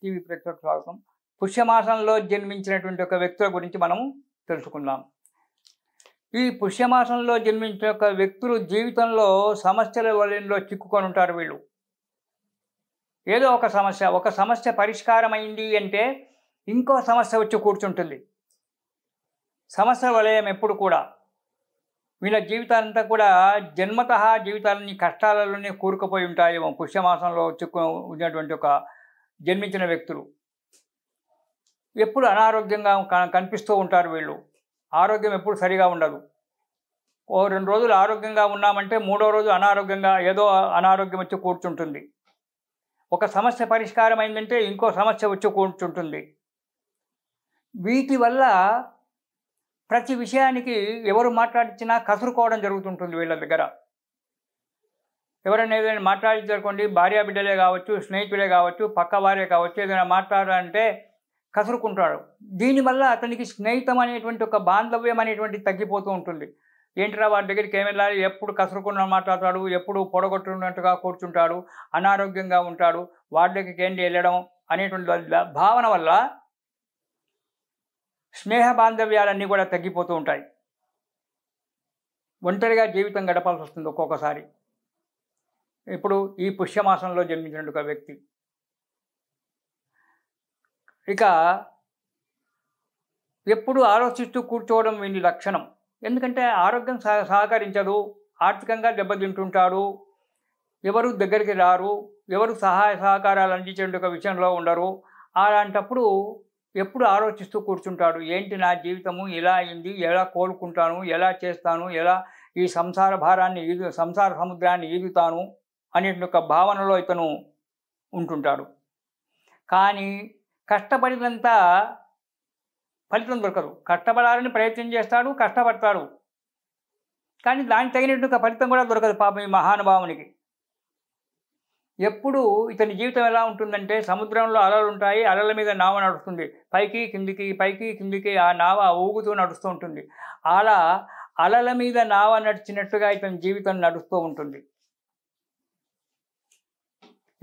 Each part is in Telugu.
టీవీ ప్రేక్షకులకు స్వాగతం పుష్యమాసంలో జన్మించినటువంటి ఒక వ్యక్తుల గురించి మనము తెలుసుకుందాం ఈ పుష్యమాసంలో జన్మించిన ఒక వ్యక్తులు జీవితంలో సమస్యల వలయంలో చిక్కుకొని ఉంటారు వీళ్ళు ఏదో ఒక సమస్య ఒక సమస్య పరిష్కారమైంది అంటే ఇంకో సమస్య వచ్చి కూర్చుంటుంది సమస్య వలయం ఎప్పుడు కూడా వీళ్ళ జీవితాలంతా కూడా జన్మత జీవితాలన్నీ కష్టాలలోనే కూరుకుపోయి ఉంటాయేమో పుష్యమాసంలో చిక్కు ఉన్నటువంటి ఒక జన్మించిన వ్యక్తులు ఎప్పుడు అనారోగ్యంగా కనిపిస్తూ ఉంటారు వీళ్ళు ఆరోగ్యం ఎప్పుడు సరిగా ఉండదు ఓ రెండు రోజులు ఆరోగ్యంగా ఉన్నామంటే మూడో రోజు అనారోగ్యంగా ఏదో అనారోగ్యం వచ్చి కూర్చుంటుంది ఒక సమస్య పరిష్కారం అయిందంటే ఇంకో సమస్య వచ్చి కూర్చుంటుంది వీటి వల్ల ప్రతి విషయానికి ఎవరు మాట్లాడించినా కసురుకోవడం జరుగుతుంటుంది వీళ్ళ దగ్గర ఎవరైనా ఏదైనా మాట్లాడించుకోండి భార్య బిడ్డలే కావచ్చు స్నేహితులే కావచ్చు పక్క వారే కావచ్చు ఏదైనా మాట్లాడాలంటే కసురుకుంటాడు దీనివల్ల అతనికి స్నేహితం అనేటువంటి ఒక బాంధవ్యం అనేటువంటి తగ్గిపోతూ ఉంటుంది ఏంటిరా వాడి దగ్గరికి ఏమి వెళ్ళాలి ఎప్పుడు కసురుకున్న మాట్లాడతాడు ఎప్పుడు పొడగొట్టున్నట్టుగా కూర్చుంటాడు అనారోగ్యంగా ఉంటాడు వాడి దగ్గరికి ఏంటి వెళ్ళడం అనేటువంటి భావన వల్ల స్నేహ బాంధవ్యాలన్నీ కూడా తగ్గిపోతూ ఉంటాయి ఒంటరిగా జీవితం గడపాల్సి వస్తుంది ఒక్కొక్కసారి ఇప్పుడు ఈ పుష్యమాసంలో జన్మించినట్టు ఒక వ్యక్తి ఇక ఎప్పుడు ఆలోచిస్తూ కూర్చోవడం వీని లక్షణం ఎందుకంటే ఆరోగ్యం సహకరించదు ఆర్థికంగా దెబ్బతింటుంటాడు ఎవరు దగ్గరికి రారు ఎవరు సహాయ సహకారాలు అందించే ఒక విషయంలో ఉండరు అలాంటప్పుడు ఎప్పుడు ఆలోచిస్తూ కూర్చుంటాడు ఏంటి నా జీవితము ఇలా అయింది ఎలా కోలుకుంటాను ఎలా చేస్తాను ఎలా ఈ సంసార భారాన్ని ఈదు సంసార సముద్రాన్ని ఈదుతాను అనే యొక్క భావనలో ఇతను ఉంటుంటాడు కానీ కష్టపడినంత ఫలితం దొరకదు కష్టపడాలని ప్రయత్నం చేస్తాడు కష్టపడతాడు కానీ దానికి ఒక ఫలితం కూడా దొరకదు పాపం ఈ మహానుభావునికి ఎప్పుడు ఇతని జీవితం ఎలా ఉంటుందంటే సముద్రంలో అలలు ఉంటాయి అలల మీద నావ నడుస్తుంది పైకి కిందికి పైకి కిందికి ఆ నావ ఊగుతూ నడుస్తూ ఉంటుంది అలా అలల మీద నావ నడిచినట్టుగా ఇతని జీవితం నడుస్తూ ఉంటుంది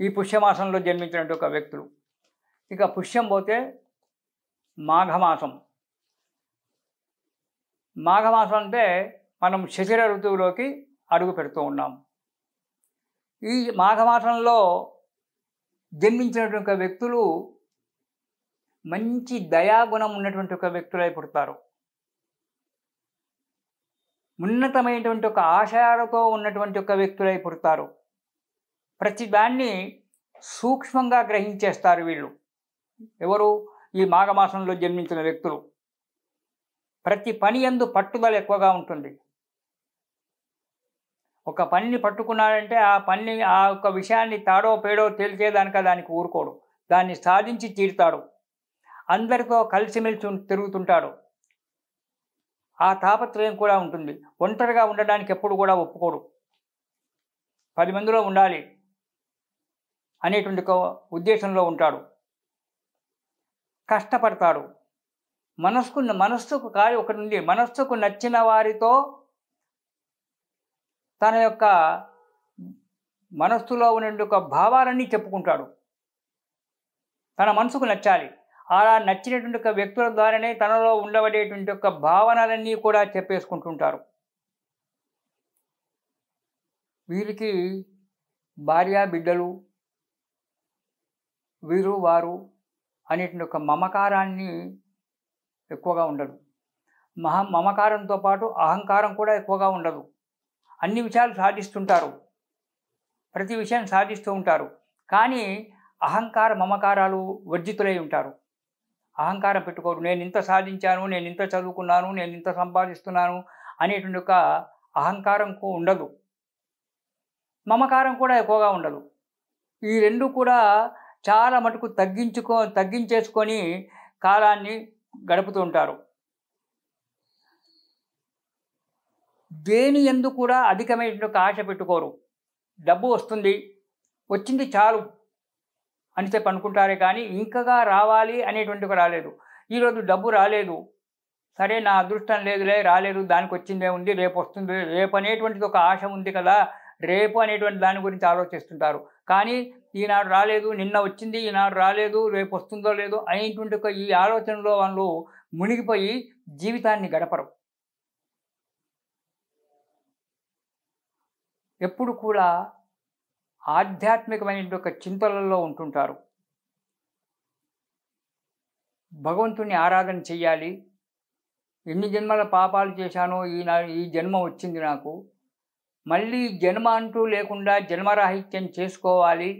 ఈ పుష్యమాసంలో జన్మించినటువంటి ఒక వ్యక్తులు ఇక పుష్యం పోతే మాఘమాసం మాఘమాసం అంటే మనం శిశిర ఋతువులోకి అడుగు పెడుతూ ఉన్నాం ఈ మాఘమాసంలో జన్మించినటువంటి వ్యక్తులు మంచి దయాగుణం ఉన్నటువంటి ఒక వ్యక్తులై పుడతారు ఉన్నతమైనటువంటి ఒక ఆశయాలతో ఉన్నటువంటి ఒక వ్యక్తులై పుడతారు ప్రతిదాన్ని సూక్ష్మంగా గ్రహించేస్తారు వీళ్ళు ఎవరు ఈ మాఘమాసంలో జన్మించిన వ్యక్తులు ప్రతి పని ఎందు పట్టుదల ఎక్కువగా ఉంటుంది ఒక పనిని పట్టుకున్నాడంటే ఆ పనిని ఆ యొక్క విషయాన్ని తాడో పేడో తేల్చేదానిక దానికి ఊరుకోడు దాన్ని సాధించి తీరుతాడు అందరితో కలిసిమెలిసి తిరుగుతుంటాడు ఆ తాపత్రయం కూడా ఉంటుంది ఒంటరిగా ఉండడానికి ఎప్పుడు కూడా ఒప్పుకోడు పది మందిలో ఉండాలి అనేటువంటి ఉద్దేశంలో ఉంటాడు కష్టపడతాడు మనస్సుకు మనస్సుకు కాదు ఒకటి ఉంది మనస్సుకు నచ్చిన వారితో తన యొక్క మనస్సులో ఉన్న ఒక భావాలన్నీ చెప్పుకుంటాడు తన మనసుకు నచ్చాలి అలా నచ్చినటువంటి ఒక వ్యక్తుల ద్వారానే తనలో ఉండబడేటువంటి యొక్క భావనలన్నీ కూడా చెప్పేసుకుంటుంటారు వీరికి భార్య బిడ్డలు వీరు వారు అనేటువంటి ఒక మమకారాన్ని ఎక్కువగా ఉండదు మహా మమకారంతో పాటు అహంకారం కూడా ఎక్కువగా ఉండదు అన్ని విషయాలు సాధిస్తుంటారు ప్రతి విషయం సాధిస్తూ ఉంటారు కానీ అహంకార మమకారాలు వర్జితులై ఉంటారు అహంకారం పెట్టుకోరు నేను ఇంత సాధించాను నేను ఇంత చదువుకున్నాను నేను ఇంత సంపాదిస్తున్నాను అనేటువంటి ఒక అహంకారం ఉండదు మమకారం కూడా ఎక్కువగా ఉండదు ఈ రెండు కూడా చాలా మటుకు తగ్గించుకో తగ్గించేసుకొని కాలాన్ని గడుపుతూ ఉంటారు దేని ఎందు కూడా అధికమైనటువంటి ఆశ పెట్టుకోరు డబ్బు వస్తుంది వచ్చింది చాలు అని చెప్పి అనుకుంటారే కానీ ఇంకగా రావాలి అనేటువంటి రాలేదు ఈరోజు డబ్బు రాలేదు సరే నా అదృష్టం లేదులే రాలేదు దానికి వచ్చిందే ఉంది రేపు వస్తుంది రేపు అనేటువంటిది ఒక ఆశ ఉంది కదా రేపు అనేటువంటి దాని గురించి ఆలోచిస్తుంటారు కానీ ఈనాడు రాలేదు నిన్న వచ్చింది ఈనాడు రాలేదు రేపు వస్తుందో లేదో అనేటువంటి ఒక ఈ ఆలోచనలో వాళ్ళు మునిగిపోయి జీవితాన్ని గడపరు ఎప్పుడు కూడా ఆధ్యాత్మికమైన ఒక చింతలలో ఉంటుంటారు భగవంతుని ఆరాధన చేయాలి ఎన్ని జన్మల పాపాలు చేశానో ఈ ఈ జన్మ వచ్చింది నాకు మళ్ళీ జన్మ అంటూ లేకుండా జన్మరాహిత్యం చేసుకోవాలి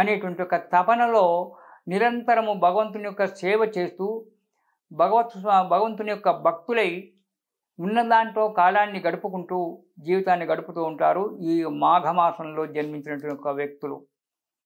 అనేటువంటి ఒక తపనలో నిరంతరము భగవంతుని యొక్క సేవ చేస్తూ భగవత్ భగవంతుని యొక్క భక్తులై ఉన్న దాంట్లో కాలాన్ని గడుపుకుంటూ జీవితాన్ని గడుపుతూ ఉంటారు ఈ మాఘమాసంలో జన్మించినటువంటి యొక్క వ్యక్తులు